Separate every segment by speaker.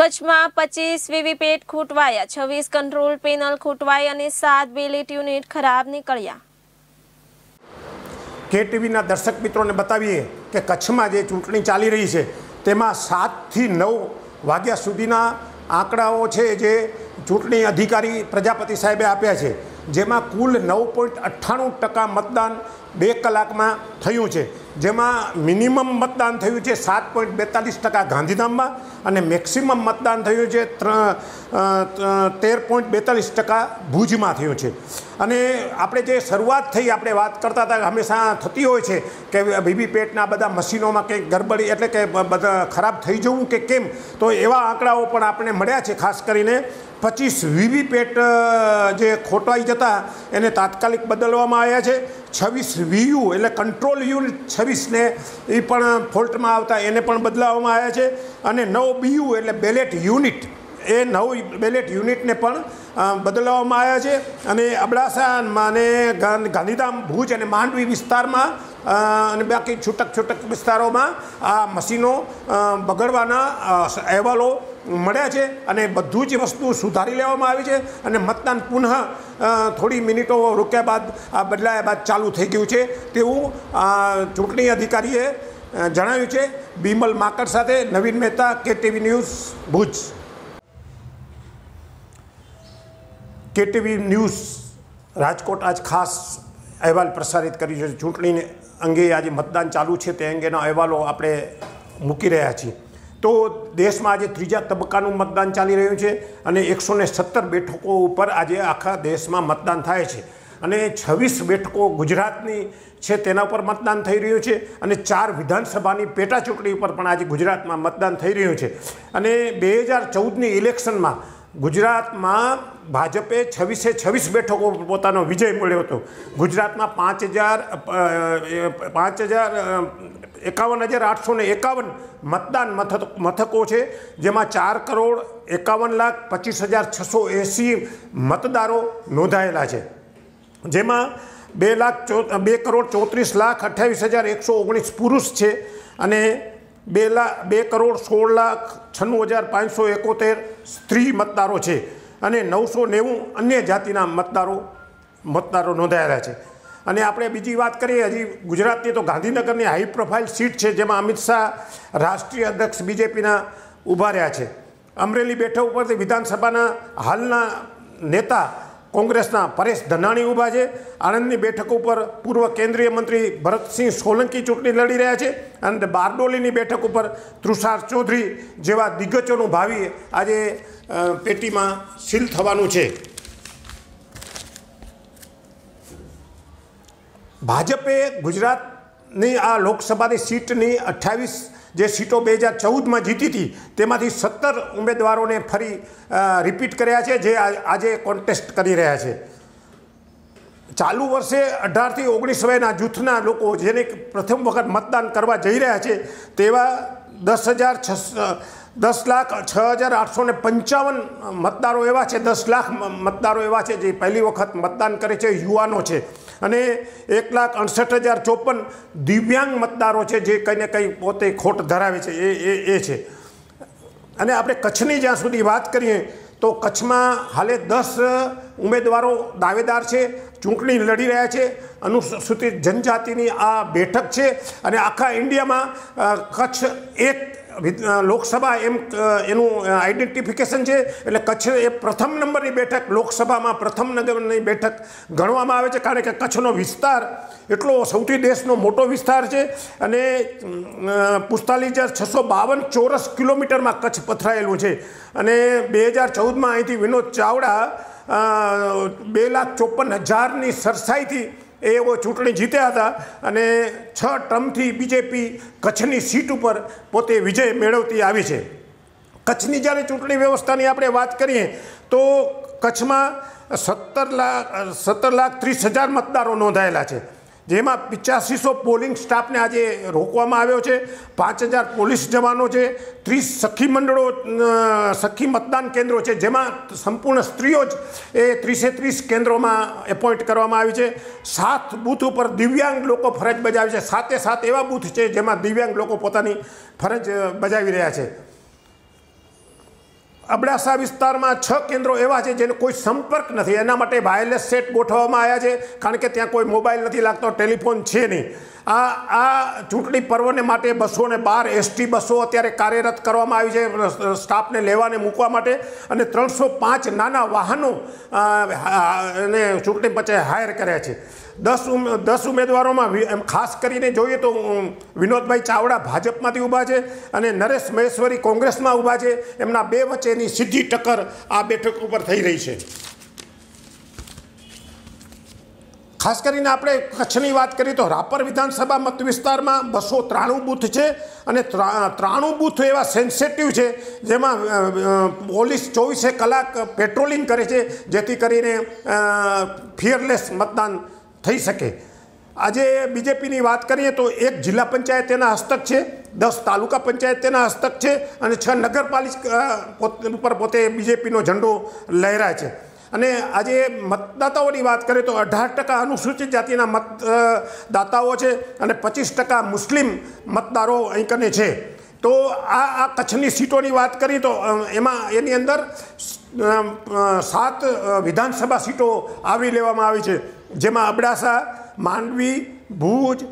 Speaker 1: કચ્છમાં પચીસ વીવીપેટ ખૂટવાયા છવ્વીસ કંટ્રોલ પેનલ ખૂટવાય અને સાત બેલેટ યુનિટ ખરાબ નીકળ્યા કે ટીવીના દર્શક મિત્રોને બતાવીએ કે કચ્છમાં જે ચૂંટણી ચાલી રહી છે તેમાં સાતથી નવ વાગ્યા સુધીના આંકડાઓ છે જે ચૂંટણી અધિકારી પ્રજાપતિ સાહેબે આપ્યા છે જેમાં કુલ નવ પોઈન્ટ અઠ્ઠાણું ટકા મતદાન બે કલાકમાં થયું છે જેમાં મિનિમમ મતદાન થયું છે સાત પોઈન્ટ બેતાલીસ ટકા ગાંધીધામમાં અને મેક્સિમમ મતદાન થયું છે તેર પોઈન્ટ બેતાલીસ ટકા ભુજમાં થયું છે અને આપણે જે શરૂઆત થઈ આપણે વાત કરતા હતા હંમેશા થતી હોય છે કે વીવીપેટના બધા મશીનોમાં કંઈક ગરબડી એટલે કે બધા ખરાબ થઈ જવું કે કેમ તો એવા આંકડાઓ પણ આપણને મળ્યા છે ખાસ કરીને પચીસ વીવીપેટ જે ખોટાઈ જતા એને તાત્કાલિક બદલવામાં આવ્યા છે છવ્વીસ વીયુ એટલે કંટ્રોલ યુનિટ છવ્વીસને એ પણ ફોલ્ટમાં આવતા એને પણ બદલાવવામાં આવ્યા છે અને નવ બીયુ એટલે બેલેટ યુનિટ એ નવ બેલેટ યુનિટને પણ બદલાવવામાં આવ્યા છે અને અબડાસામાં અને ગાંધીધામ ભુજ અને માંડવી વિસ્તારમાં અને બાકી છૂટક છૂટક વિસ્તારોમાં આ મશીનો બગડવાના અહેવાલો મળ્યા છે અને બધું જ વસ્તુ સુધારી લેવામાં આવી છે અને મતદાન પુનઃ થોડી મિનિટો રોક્યા બાદ આ બદલાયા બાદ ચાલુ થઈ ગયું છે તેવું ચૂંટણી અધિકારીએ જણાવ્યું છે બિમલ માકડ સાથે Naveen Mehta KTV news Bhuj KTV news Rajkot આજ ખાસ અહેવાલ પ્રસારિત કર્યું છે ચૂંટણી અંગે આજે મતદાન ચાલુ છે તે અંગેના અહેવાલો આપણે મૂકી રહ્યા છીએ તો દેશમાં આજે ત્રીજા તબક્કાનું મતદાન ચાલી રહ્યું છે અને એકસો સત્તર બેઠકો ઉપર આજે આખા દેશમાં મતદાન થાય છે અને છવ્વીસ બેઠકો ગુજરાતની છે તેના પર મતદાન થઈ રહ્યું છે અને ચાર વિધાનસભાની પેટા ઉપર પણ આજે ગુજરાતમાં મતદાન થઈ રહ્યું છે અને બે હજાર ચૌદની ઇલેક્શનમાં ગુજરાતમાં ભાજપે છવ્વીસે છવ્વીસ બેઠકો પોતાનો વિજય મળ્યો હતો ગુજરાતમાં પાંચ હજાર પાંચ હજાર એકાવન હજાર આઠસો ને એકાવન મતદાન મથકો છે જેમાં ચાર કરોડ એકાવન લાખ પચીસ હજાર છસો એંસી મતદારો નોંધાયેલા છે જેમાં બે લાખ ચો બે કરોડ ચોત્રીસ લાખ અઠ્યાવીસ હજાર એકસો ઓગણીસ પુરુષ છે અને બે લાખ બે કરોડ સોળ લાખ છન્નું હજાર પાંચસો એકોતેર સ્ત્રી મતદારો છે અને નવસો નેવું અન્ય જાતિના મતદારો મતદારો નોંધાયેલા છે અને આપણે બીજી વાત કરીએ હજી ગુજરાતની તો ગાંધીનગરની હાઈ પ્રોફાઇલ સીટ છે જેમાં અમિત શાહ રાષ્ટ્રીય અધ્યક્ષ બીજેપીના ઊભા રહ્યા છે અમરેલી બેઠક ઉપરથી વિધાનસભાના હાલના નેતા કોંગ્રેસના પરેશ ધનાણી ઊભા છે આણંદની બેઠક ઉપર પૂર્વ કેન્દ્રીય મંત્રી ભરતસિંહ સોલંકી ચૂંટણી લડી રહ્યા છે અને બારડોલીની બેઠક ઉપર તુષાર ચૌધરી જેવા દિગ્ગજોનું ભાવિ આજે પેટીમાં સીલ થવાનું છે ભાજપે ગુજરાતની આ લોકસભાની સીટની અઠ્ઠાવીસ જે સીટો બે હજાર ચૌદમાં જીતી હતી તેમાંથી સત્તર ઉમેદવારોને ફરી રિપીટ કર્યા છે જે આજે કોન્ટેસ્ટ કરી રહ્યા છે ચાલુ વર્ષે અઢારથી ઓગણીસ વયના જૂથના લોકો જેને પ્રથમ વખત મતદાન કરવા જઈ રહ્યા છે તેવા દસ હજાર દસ લાખ છ હજાર આઠસો ને પંચાવન મતદારો એવા છે દસ લાખ મતદારો એવા છે જે પહેલી વખત મતદાન કરે છે યુવાનો છે અને એક લાખ અડસઠ હજાર ચોપન દિવ્યાંગ મતદારો છે જે કંઈ ને કંઈ પોતે ખોટ ધરાવે છે એ એ એ છે અને આપણે કચ્છની જ્યાં સુધી વાત કરીએ તો કચ્છમાં હાલે દસ ઉમેદવારો દાવેદાર છે ચૂંટણી લડી રહ્યા છે અનુસૂચિત જનજાતિની આ બેઠક છે અને આખા ઇન્ડિયામાં કચ્છ એક લોકસભા એમ એનું આઈડેન્ટિફિકેશન છે એટલે કચ્છ એ પ્રથમ નંબરની બેઠક લોકસભામાં પ્રથમ નગરની બેઠક ગણવામાં આવે છે કારણ કે કચ્છનો વિસ્તાર એટલો સૌથી દેશનો મોટો વિસ્તાર છે અને પુસ્તાલીસ હજાર છસો બાવન ચોરસ કિલોમીટરમાં કચ્છ પથરાયેલું છે અને બે હજાર ચૌદમાં અહીંથી વિનોદ ચાવડા બે લાખ ચોપન હજારની સરસાઈથી એ એવો ચૂંટણી જીત્યા હતા અને છ ટ્રમથી બીજેપી કચ્છની સીટ ઉપર પોતે વિજય મેળવતી આવી છે કચ્છની જ્યારે ચૂંટણી વ્યવસ્થાની આપણે વાત કરીએ તો કચ્છમાં સત્તર લાખ સત્તર લાખ ત્રીસ હજાર મતદારો નોંધાયેલા છે જેમાં પિચ્યાસીસો પોલિંગ સ્ટાફને આજે રોકવામાં આવ્યો છે પાંચ હજાર પોલીસ જવાનો છે ત્રીસ સખી મંડળો સખી મતદાન કેન્દ્રો છે જેમાં સંપૂર્ણ સ્ત્રીઓ જ એ ત્રીસે ત્રીસ કેન્દ્રોમાં એપોઇન્ટ કરવામાં આવી છે સાત બૂથ ઉપર દિવ્યાંગ લોકો ફરજ બજાવે છે સાતે સાત એવા બૂથ છે જેમાં દિવ્યાંગ લોકો પોતાની ફરજ બજાવી રહ્યા છે અબડાસા વિસ્તારમાં છ કેન્દ્રો એવા છે જેનો કોઈ સંપર્ક નથી એના માટે વાયરલેસ સેટ ગોઠવવામાં આવ્યા છે કારણ કે ત્યાં કોઈ મોબાઈલ નથી લાગતો ટેલિફોન છે નહીં આ આ ચૂંટણી પર્વને માટે બસો ને બાર એસટી બસો અત્યારે કાર્યરત કરવામાં આવી છે સ્ટાફને લેવાને મૂકવા માટે અને ત્રણસો પાંચ નાના વાહનો અને ચૂંટણી પંચે હાયર કર્યા છે દસ દસ ઉમેદવારોમાં એમ ખાસ કરીને જોઈએ તો વિનોદભાઈ ચાવડા ભાજપમાંથી ઊભા છે અને નરેશ મહેશ્વરી કોંગ્રેસમાં ઊભા છે એમના બે વચ્ચેની સીધી ટક્કર આ બેઠક ઉપર થઈ રહી છે ખાસ કરીને આપણે કચ્છની વાત કરીએ તો રાપર વિધાનસભા મત વિસ્તારમાં બસો ત્રાણું બૂથ છે અને ત્રાણું બૂથ એવા સેન્સેટિવ છે જેમાં પોલીસ ચોવીસે કલાક પેટ્રોલિંગ કરે છે જેથી કરીને ફિયરલેસ મતદાન થઈ શકે આજે બીજેપીની વાત કરીએ તો એક જિલ્લા પંચાયત તેના હસ્તક છે દસ તાલુકા પંચાયત તેના હસ્તક છે અને છ નગરપાલિકા ઉપર પોતે બીજેપીનો ઝંડો લહેરાય છે અને આજે મતદાતાઓની વાત કરીએ તો અઢાર ટકા અનુસૂચિત જાતિના મતદાતાઓ છે અને પચીસ ટકા મુસ્લિમ મતદારો અહીં કને છે તો આ આ કચ્છની સીટોની વાત કરીએ તો એમાં એની અંદર સાત વિધાનસભા સીટો આવરી લેવામાં આવી છે જેમાં અબડાસા માંડવી ભુજ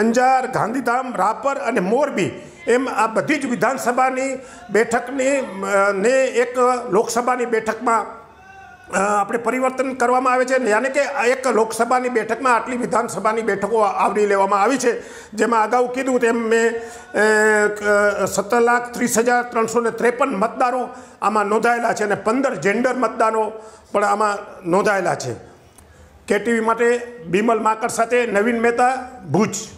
Speaker 1: અંજાર ગાંધીધામ રાપર અને મોરબી એમ આ બધી જ વિધાનસભાની બેઠકની ને એક લોકસભાની બેઠકમાં આપણે પરિવર્તન કરવામાં આવે છે યાને કે એક લોકસભાની બેઠકમાં આટલી વિધાનસભાની બેઠકો આવરી લેવામાં આવી છે જેમાં અગાઉ કીધું તેમ મેં સત્તર લાખ ત્રીસ હજાર ત્રણસો ને ત્રેપન મતદારો આમાં નોંધાયેલા છે અને પંદર જેન્ડર મતદારો પણ આમાં નોંધાયેલા છે કેટીવી માટે બિમલ માકર સાથે નવીન મહેતા ભુજ